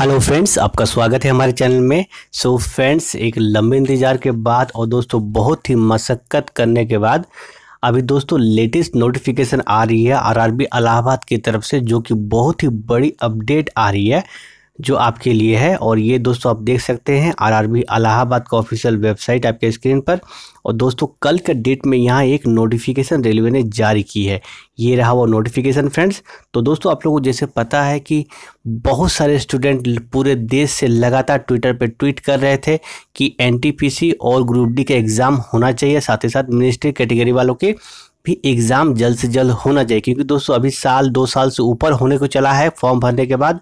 hello friends आपका स्वागत है हमारे चैनल में सो so फ्रेंड्स एक लंबे इंतज़ार के बाद और दोस्तों बहुत ही मशक्क़त करने के बाद अभी दोस्तों लेटेस्ट नोटिफिकेशन आ रही है आरआरबी इलाहाबाद की तरफ से जो कि बहुत ही बड़ी अपडेट आ रही है जो आपके लिए है और ये दोस्तों आप देख सकते हैं आरआरबी अलाहाबाद का ऑफिशियल वेबसाइट आपके स्क्रीन पर और दोस्तों कल के डेट में यहाँ एक नोटिफिकेशन रेलवे ने जारी की है ये रहा वो नोटिफिकेशन फ्रेंड्स तो दोस्तों आप लोगों को जैसे पता है कि बहुत सारे स्टूडेंट पूरे देश से लगातार ट्विटर पर ट्वीट कर रहे थे कि एन और ग्रुप डी का एग्ज़ाम होना चाहिए साथ ही साथ मिनिस्ट्री कैटेगरी वालों के भी एग्ज़ाम जल्द से जल्द होना चाहिए क्योंकि दोस्तों अभी साल दो साल से ऊपर होने को चला है फॉर्म भरने के बाद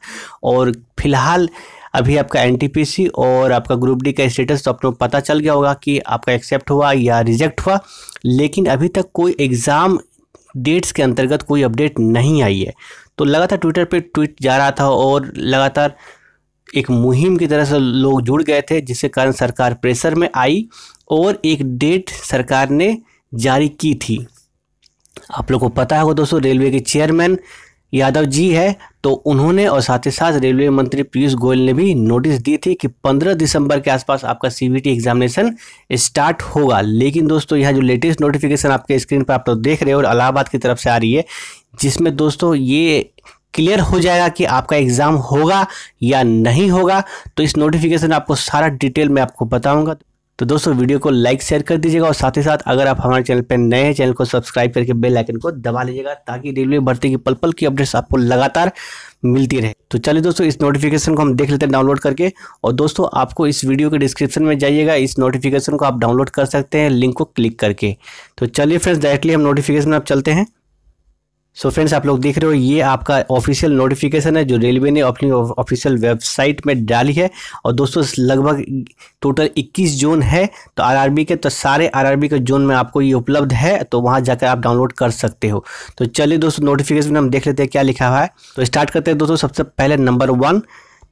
और फिलहाल अभी आपका एन और आपका ग्रुप डी का स्टेटस तो आपको पता चल गया होगा कि आपका एक्सेप्ट हुआ या रिजेक्ट हुआ लेकिन अभी तक कोई एग्ज़ाम डेट्स के अंतर्गत कोई अपडेट नहीं आई है तो लगातार ट्विटर पे ट्वीट जा रहा था और लगातार एक मुहिम की तरह से लोग जुड़ गए थे जिसके कारण सरकार प्रेशर में आई और एक डेट सरकार ने जारी की थी आप लोग को पता होगा दोस्तों रेलवे के चेयरमैन यादव जी है तो उन्होंने और साथ ही साथ रेलवे मंत्री पीयूष गोयल ने भी नोटिस दी थी कि 15 दिसंबर के आसपास आपका सीबीटी एग्जामिनेशन स्टार्ट होगा लेकिन दोस्तों यह जो लेटेस्ट नोटिफिकेशन आपके स्क्रीन पर आप लोग तो देख रहे हो और अलाहाबाद की तरफ से आ रही है जिसमें दोस्तों ये क्लियर हो जाएगा कि आपका एग्ज़ाम होगा या नहीं होगा तो इस नोटिफिकेशन आपको सारा डिटेल में आपको बताऊंगा तो दोस्तों वीडियो को लाइक शेयर कर दीजिएगा और साथ ही साथ अगर आप हमारे चैनल पर नए हैं चैनल को सब्सक्राइब करके बेल आइकन को दबा लीजिएगा ताकि रेलवे भर्ती की पल पल की अपडेट्स आपको लगातार मिलती रहे तो चलिए दोस्तों इस नोटिफिकेशन को हम देख लेते हैं डाउनलोड करके और दोस्तों आपको इस वीडियो के डिस्क्रिप्शन में जाइएगा इस नोटिफिकेशन को आप डाउनलोड कर सकते हैं लिंक को क्लिक करके तो चलिए फ्रेंड्स डायरेक्टली हम नोटिफिकेशन में आप चलते हैं सो so फ्रेंड्स आप लोग देख रहे हो ये आपका ऑफिशियल नोटिफिकेशन है जो रेलवे ने अपनी ऑफिशियल वेबसाइट में डाली है और दोस्तों लगभग टोटल 21 जोन है तो आरआरबी के तो सारे आरआरबी के जोन में आपको ये उपलब्ध है तो वहाँ जाकर आप डाउनलोड कर सकते हो तो चलिए दोस्तों नोटिफिकेशन में हम देख लेते हैं क्या लिखा हुआ है तो स्टार्ट करते हैं दोस्तों सबसे पहले number one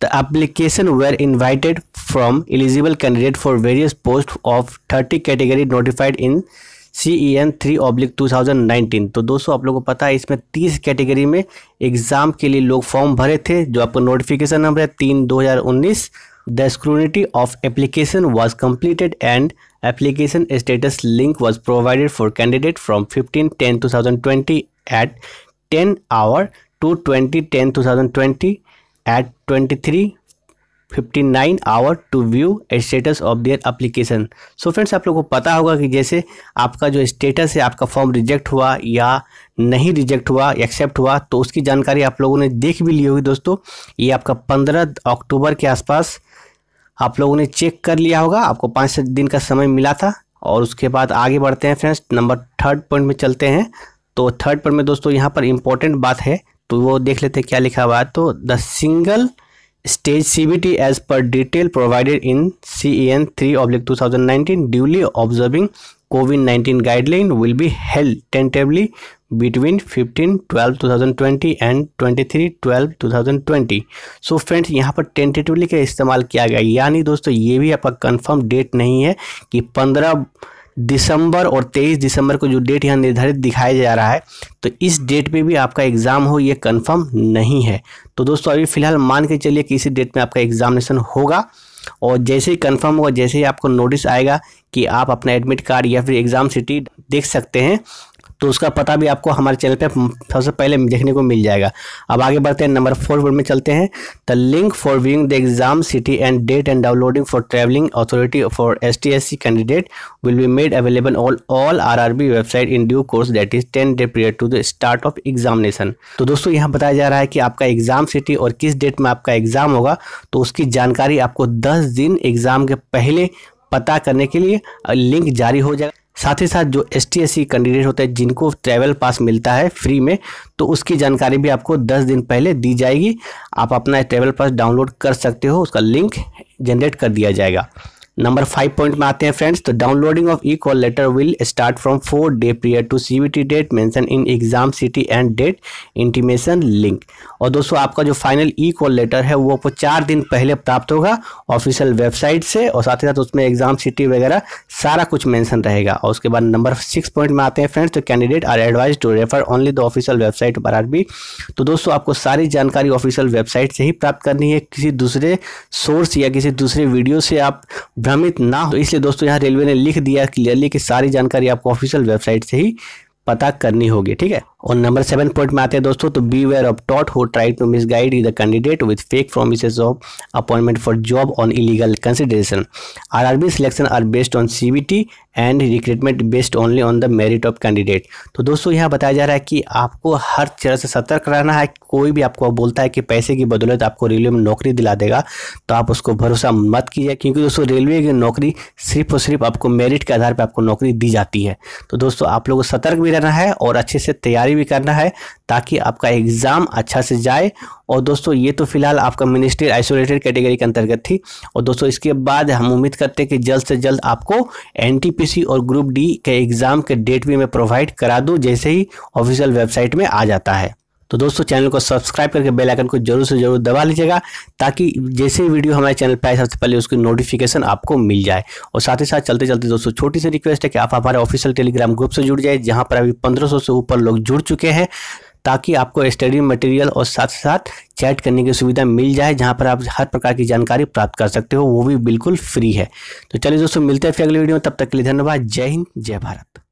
the application were invited from eligible candidate for various post of thirty category notified in C E N three oblique two thousand nineteen तो दोस्तों आप लोगों को पता है इसमें तीस कैटेगरी में एग्ज़ाम के लिए लोग फॉर्म भरे थे जो आपको नोटिफिकेशन नंबर है तीन दो हज़ार उन्नीस the scrutiny of application was completed and application status link was provided for candidate from fifteen ten two thousand twenty at ten hour to twenty ten two thousand twenty at twenty three 59 hour to view status of their application so friends आप लोगों को पता होगा कि जैसे आपका जो status है आपका फॉर्म रिजेक्ट हुआ या नहीं रिजेक्ट हुआ एक्सेप्ट हुआ तो उसकी जानकारी आप लोगों ने देख भी ली होगी दोस्तों ये आपका पंद्रह अक्टूबर के आसपास आप लोगों ने चेक कर लिया होगा आपको पाँच दिन का समय मिला था और उसके बाद आगे बढ़ते हैं फ्रेंड्स नंबर थर्ड पॉइंट में चलते हैं तो थर्ड पॉइंट में दोस्तों यहाँ पर इम्पोर्टेंट बात है तो वो देख लेते हैं क्या लिखा हुआ है तो the single stage C B T as per detail provided in C E N three oblique two thousand nineteen duly observing COVID nineteen guideline will be held tentatively between fifteen twelve two thousand twenty and twenty three twelve two thousand twenty so friends यहाँ पर tentatively का इस्तेमाल किया गया यानी दोस्तों ये भी आपका कन्फर्म डेट नहीं है कि पंद्रह दिसंबर और 23 दिसंबर को जो डेट यहाँ निर्धारित दिखाया जा रहा है तो इस डेट पे भी आपका एग्ज़ाम हो ये कंफर्म नहीं है तो दोस्तों अभी फ़िलहाल मान के चलिए कि इसी डेट में आपका एग्जामिनेशन होगा और जैसे ही कंफर्म होगा जैसे ही आपको नोटिस आएगा कि आप अपना एडमिट कार्ड या फिर एग्ज़ाम सिटी देख सकते हैं तो उसका पता भी आपको हमारे चैनल पे सबसे पहले देखने को मिल जाएगा अब आगे बढ़ते हैं नंबर फोर वर्ड में चलते हैं the link for viewing the exam city and date and downloading for travelling authority for S T candidate will be made available all all R R B website in due course that is ten day period to the start of examination तो दोस्तों यहाँ बताया जा रहा है कि आपका exam city और किस डेट में आपका एग्जाम होगा तो उसकी जानकारी आपको दस दिन एग्जाम के पहले पता करने के लिए लिंक जारी हो जाएगा साथ ही साथ जो एस टी कैंडिडेट होते हैं जिनको ट्रैवल पास मिलता है फ्री में तो उसकी जानकारी भी आपको 10 दिन पहले दी जाएगी आप अपना ट्रैवल पास डाउनलोड कर सकते हो उसका लिंक जनरेट कर दिया जाएगा नंबर फाइव पॉइंट में आते हैं फ्रेंड्स तो downloading of e call letter will start from four day prior to CBT date mention in exam city and date intimation link और दोस्तों आपका जो फाइनल ई कॉल लेटर है वो आपको चार दिन पहले प्राप्त होगा ऑफिशियल वेबसाइट से और साथ ही साथ उसमें एग्जाम सिटी वगैरह सारा कुछ मैंसन रहेगा और उसके बाद नंबर सिक्स पॉइंट में आते हैं फ्रेंड्स तो candidate are advise to refer only the official website पर आर तो दोस्तों आपको सारी जानकारी ऑफिशियल वेबसाइट से ही प्राप्त करनी है किसी दूसरे सोर्स या किसी दूसरे वीडियो से आप भ्रमित ना हो तो इसलिए दोस्तों यहाँ रेलवे ने लिख दिया क्लियरली कि सारी जानकारी आपको ऑफिशियल वेबसाइट से ही पता करनी होगी ठीक है और नंबर सेवन पॉइंट में आते हैं दोस्तों तो beware of tout who try to misguide the candidate with fake promise of appointment for job on illegal consideration be selection are based on T and recruitment based only on the merit of candidate तो दोस्तों यहाँ बताया जा रहा है कि आपको हर तरह से सतर्क रहना है कोई भी आपको बोलता है कि पैसे की बदौलत आपको रेलवे में नौकरी दिला देगा तो आप उसको भरोसा मत कीजिए क्योंकि दोस्तों रेलवे की नौकरी सिर्फ और सिर्फ आपको मेरिट के आधार पर आपको नौकरी दी जाती है तो दोस्तों आप लोगों को सतर्क भी रहना है और अच्छे से तैयारी भी करना है ताकि आपका एग्ज़ाम अच्छा से जाए और दोस्तों ये तो फिलहाल आपका मिनिस्ट्री आइसोलेटेड कैटेगरी के अंतर्गत थी और दोस्तों इसके बाद हम उम्मीद करते हैं कि जल्द से जल्द आपको एन और ग्रुप डी के एग्ज़ाम के डेट भी मैं प्रोवाइड करा दूँ जैसे ही ऑफिशियल वेबसाइट में आ जाता है तो दोस्तों चैनल को सब्सक्राइब करके बेल आइकन को जरूर से जरूर दबा लीजिएगा ताकि जैसे ही वीडियो हमारे चैनल पर आए सबसे पहले उसकी नोटिफिकेशन आपको मिल जाए और साथ ही साथ चलते चलते दोस्तों छोटी सी रिक्वेस्ट है कि आप हमारे ऑफिशियल टेलीग्राम ग्रुप से जुड़ जाए जहां पर अभी 1500 से ऊपर लोग जुड़ चुके हैं ताकि आपको स्टडी मटेरियल और साथ साथ चैट करने की सुविधा मिल जाए जहाँ पर आप हर प्रकार की जानकारी प्राप्त कर सकते हो वो भी बिल्कुल फ्री है तो चलिए दोस्तों मिलते हैं फिर अगले वीडियो में तब तक के लिए धन्यवाद जय हिंद जय भारत